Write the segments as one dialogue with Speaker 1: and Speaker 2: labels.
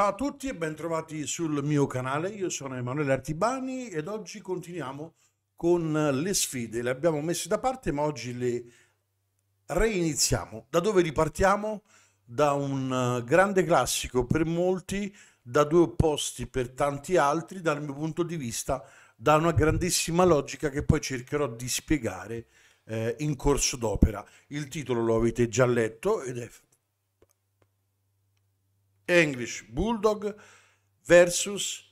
Speaker 1: Ciao a tutti e bentrovati sul mio canale, io sono Emanuele Artibani ed oggi continuiamo con le sfide, le abbiamo messe da parte ma oggi le reiniziamo. Da dove ripartiamo? Da un eh, grande classico per molti, da due opposti per tanti altri, dal mio punto di vista da una grandissima logica che poi cercherò di spiegare eh, in corso d'opera. Il titolo lo avete già letto ed è English Bulldog versus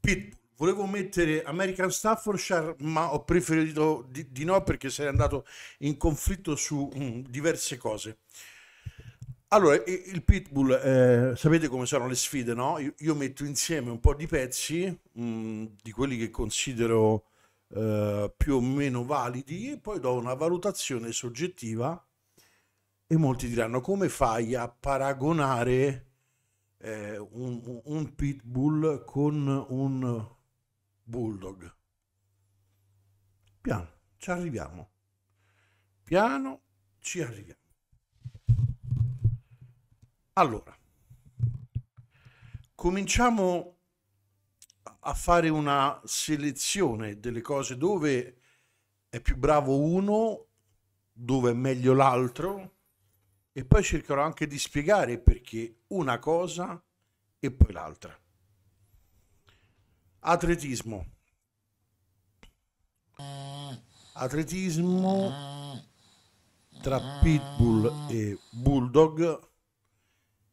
Speaker 1: Pitbull. Volevo mettere American Staffordshire, ma ho preferito di, di no perché sarei andato in conflitto su mh, mm, diverse cose. Allora, il Pitbull, eh, sapete come sono le sfide, no? Io, io metto insieme un po' di pezzi, mh, mm, di quelli che considero eh, più o meno validi, e poi do una valutazione soggettiva e molti diranno come fai a paragonare eh, un, un pitbull con un bulldog? Piano, ci arriviamo. Piano, ci arriviamo. Allora, cominciamo a fare una selezione delle cose dove è più bravo uno, dove è meglio l'altro e poi cercherò anche di spiegare perché una cosa e poi l'altra. Atletismo. Atletismo tra pitbull e bulldog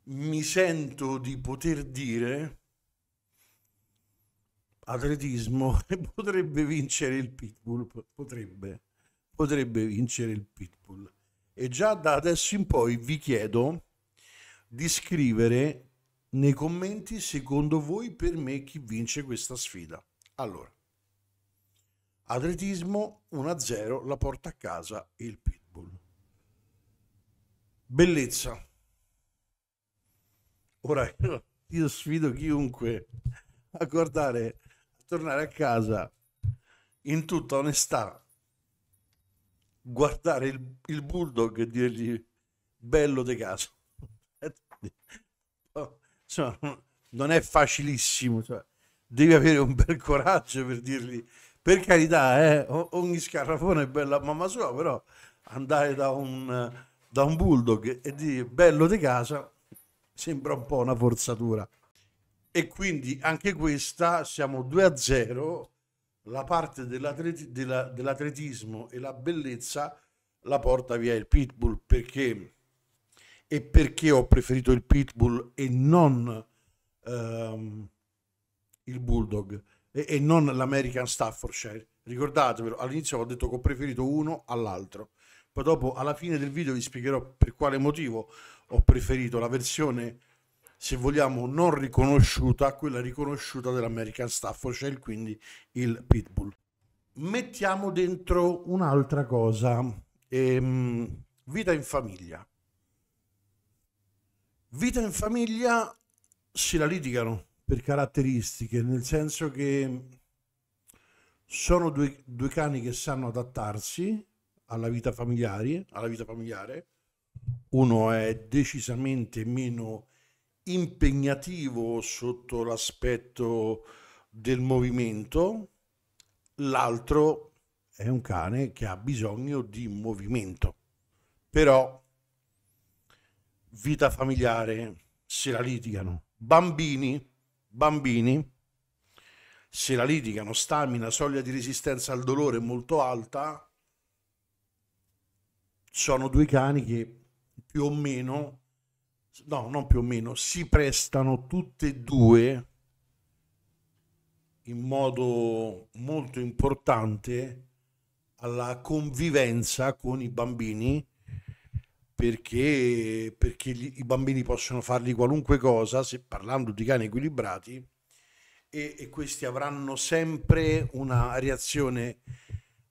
Speaker 1: mi sento di poter dire atletismo potrebbe vincere il pitbull potrebbe potrebbe vincere il pitbull e già da adesso in poi vi chiedo di scrivere nei commenti secondo voi per me chi vince questa sfida. Allora, atletismo 1-0 la porta a casa il pitbull. Bellezza. Ora io sfido chiunque a guardare, a tornare a casa in tutta onestà guardare il, il bulldog e dirgli bello di caso. Insomma, cioè, non è facilissimo, cioè, devi avere un bel coraggio per dirgli, per carità, eh, ogni scarrafone è bella mamma sua, però andare da un, da un bulldog e dire bello di casa sembra un po' una forzatura. E quindi anche questa siamo 2 a 0 la parte dell'atleti, della, dell'atletismo e la bellezza la porta via il pitbull perché e perché ho preferito il pitbull e non ehm, il bulldog e, e, non l'American Staffordshire ricordatevelo all'inizio ho detto che ho preferito uno all'altro poi dopo alla fine del video vi spiegherò per quale motivo ho preferito la versione se vogliamo, non riconosciuta quella riconosciuta dell'American Staffordshire, cioè quindi il Pitbull. Mettiamo dentro un'altra cosa, ehm, vita in famiglia. Vita in famiglia si la litigano per caratteristiche, nel senso che sono due, due cani che sanno adattarsi alla vita alla vita familiare. uno è decisamente meno impegnativo sotto l'aspetto del movimento, l'altro è un cane che ha bisogno di movimento. Però vita familiare se la litigano, bambini, bambini se la litigano, stamina, soglia di resistenza al dolore molto alta, sono due cani che più o meno no, non più o meno, si prestano tutte e due in modo molto importante alla convivenza con i bambini perché, perché gli, i bambini possono fargli qualunque cosa, se, parlando di cani equilibrati, e, e questi avranno sempre una reazione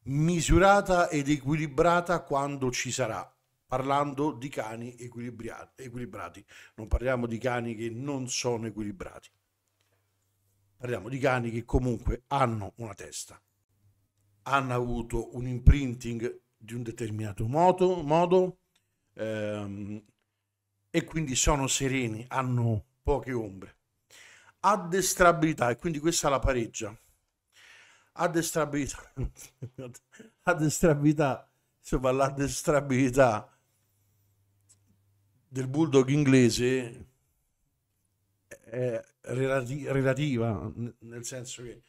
Speaker 1: misurata ed equilibrata quando ci sarà parlando di cani equilibrati, non parliamo di cani che non sono equilibrati, parliamo di cani che comunque hanno una testa, hanno avuto un imprinting di un determinato modo, modo ehm, e quindi sono sereni, hanno poche ombre. Addestrabilità, e quindi questa la pareggia. Addestrabilità, addestrabilità, insomma, l'addestrabilità del bulldog inglese è relati- relativa, nel senso che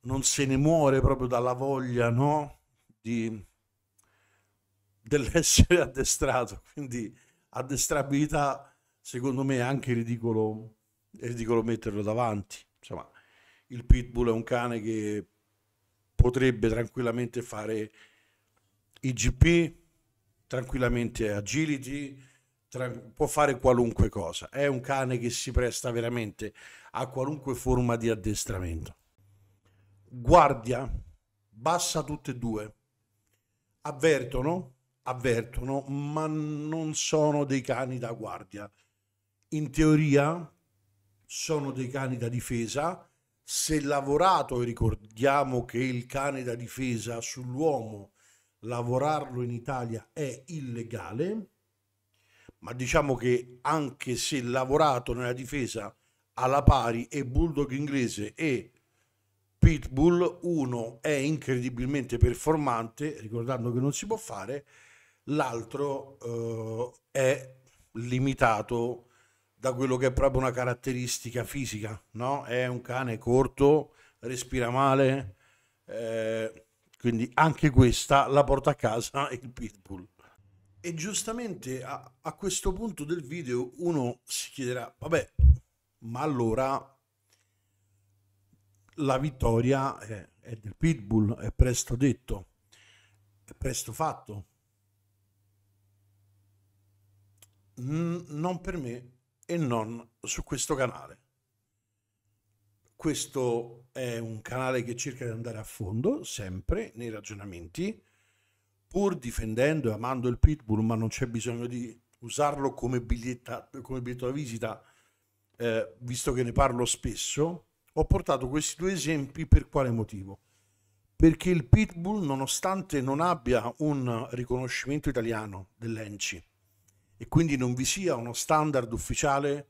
Speaker 1: non se ne muore proprio dalla voglia no? di, dell'essere addestrato, quindi addestrabilità secondo me è anche ridicolo, è ridicolo metterlo davanti. Insomma, il pitbull è un cane che potrebbe tranquillamente fare IGP, tranquillamente agility, tra, può fare qualunque cosa. È un cane che si presta veramente a qualunque forma di addestramento. Guardia, bassa tutte e due. Avvertono, avvertono, ma non sono dei cani da guardia. In teoria sono dei cani da difesa. Se lavorato, ricordiamo che il cane da difesa sull'uomo lavorarlo in Italia è illegale, ma diciamo che anche se lavorato nella difesa alla pari e Bulldog inglese e Pitbull, uno è incredibilmente performante, ricordando che non si può fare, l'altro eh, è limitato da quello che è proprio una caratteristica fisica, no? È un cane corto, respira male, eh, quindi anche questa la porta a casa il Pitbull. E giustamente a, a questo punto del video uno si chiederà, vabbè, ma allora la vittoria è, è del Pitbull, è presto detto, è presto fatto. non per me e non su questo canale. Questo è un canale che cerca di andare a fondo sempre nei ragionamenti, pur difendendo e amando il pitbull, ma non c'è bisogno di usarlo come, come biglietto da visita, eh, visto che ne parlo spesso. Ho portato questi due esempi per quale motivo? Perché il pitbull, nonostante non abbia un riconoscimento italiano dell'ENCI, e quindi non vi sia uno standard ufficiale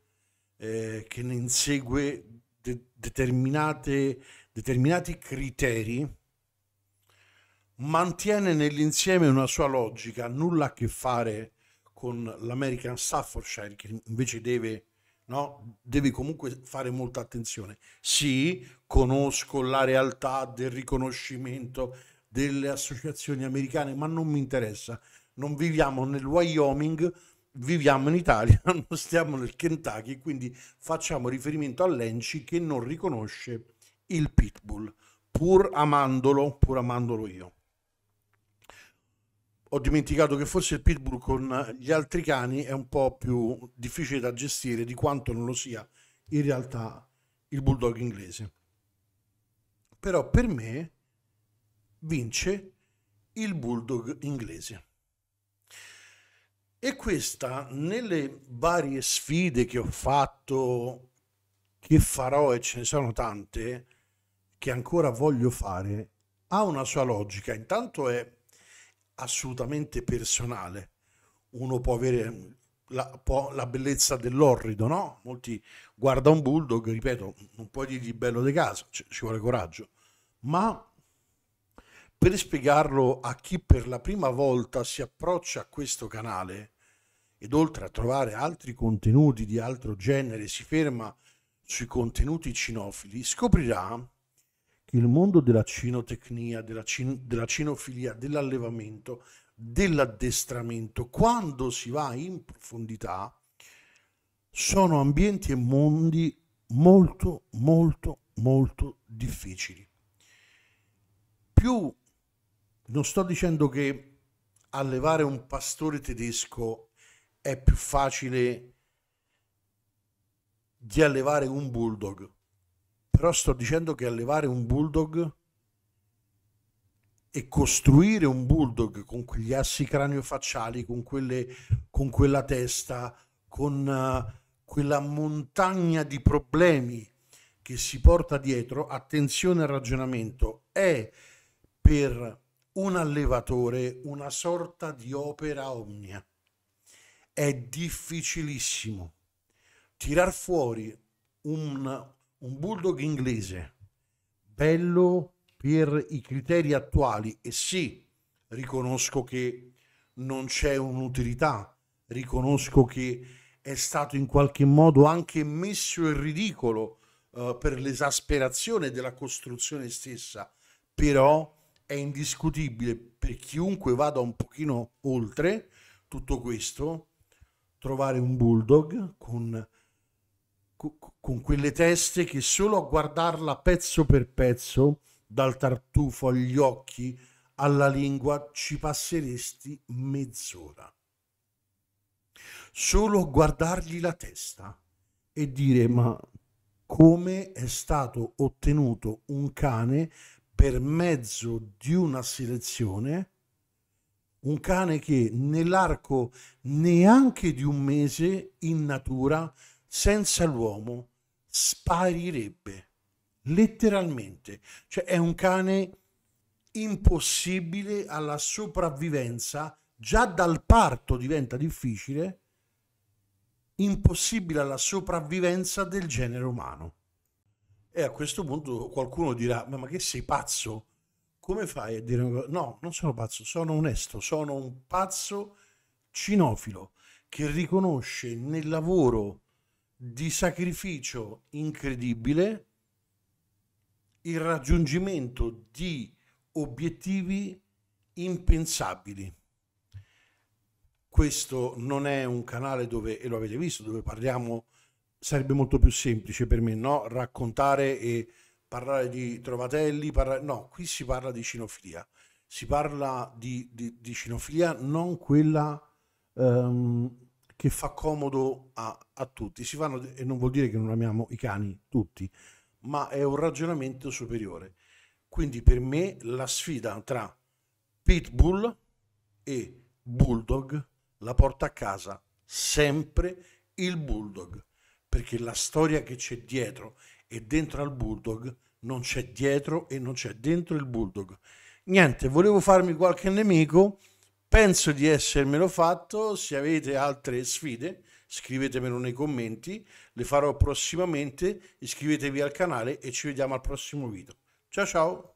Speaker 1: eh, che ne insegue de- determinati criteri, mantiene nell'insieme una sua logica, nulla a che fare con l'American Staffordshire, che invece deve, no? deve comunque fare molta attenzione. Sì, conosco la realtà del riconoscimento delle associazioni americane, ma non mi interessa. Non viviamo nel Wyoming viviamo in Italia, non stiamo nel Kentucky, quindi facciamo riferimento a Lenci che non riconosce il pitbull, pur amandolo, pur amandolo io. Ho dimenticato che forse il pitbull con gli altri cani è un po' più difficile da gestire di quanto non lo sia in realtà il bulldog inglese. Però per me vince il bulldog inglese. E questa, nelle varie sfide che ho fatto, che farò e ce ne sono tante, che ancora voglio fare, ha una sua logica. Intanto è assolutamente personale. Uno può avere la, può, la bellezza dell'orrido, no? Molti guarda un bulldog, ripeto, non puoi dirgli bello di casa, ci, ci vuole coraggio. Ma per spiegarlo a chi per la prima volta si approccia a questo canale, ed oltre a trovare altri contenuti di altro genere si ferma sui contenuti cinofili, scoprirà che il mondo della cinotecnia, della, cin- della cinofilia, dell'allevamento, dell'addestramento, quando si va in profondità, sono ambienti e mondi molto, molto, molto difficili. Più non sto dicendo che allevare un pastore tedesco è più facile di allevare un bulldog. Però sto dicendo che allevare un bulldog e costruire un bulldog con quegli assi cranio-facciali, con, quelle, con quella testa, con eh, quella montagna di problemi che si porta dietro, attenzione al ragionamento, è per un allevatore una sorta di opera omnia è difficilissimo tirar fuori un, un bulldog inglese bello per i criteri attuali e sì, riconosco che non c'è un'utilità, riconosco che è stato in qualche modo anche messo in ridicolo uh, per l'esasperazione della costruzione stessa, però è indiscutibile per chiunque vada un pochino oltre tutto questo trovare un bulldog con, con quelle teste che solo a guardarla pezzo per pezzo, dal tartufo agli occhi, alla lingua, ci passeresti mezz'ora. Solo a guardargli la testa e dire ma come è stato ottenuto un cane per mezzo di una selezione un cane che nell'arco neanche di un mese in natura, senza l'uomo, sparirebbe, letteralmente. Cioè è un cane impossibile alla sopravvivenza, già dal parto diventa difficile, impossibile alla sopravvivenza del genere umano. E a questo punto qualcuno dirà, ma che sei pazzo? come fai a dire No, non sono pazzo, sono onesto, sono un pazzo cinofilo che riconosce nel lavoro di sacrificio incredibile il raggiungimento di obiettivi impensabili. Questo non è un canale dove, e lo avete visto, dove parliamo, sarebbe molto più semplice per me, no? Raccontare e parlare di trovatelli, parla... no, qui si parla di cinofilia, si parla di, di, di cinofilia non quella um, che fa comodo a, a tutti, si fanno, e non vuol dire che non amiamo i cani tutti, ma è un ragionamento superiore. Quindi per me la sfida tra pitbull e bulldog la porta a casa sempre il bulldog, perché la storia che c'è dietro e dentro al bulldog non c'è dietro e non c'è dentro il bulldog. Niente, volevo farmi qualche nemico, penso di essermelo fatto, se avete altre sfide scrivetemelo nei commenti, le farò prossimamente, iscrivetevi al canale e ci vediamo al prossimo video. Ciao ciao!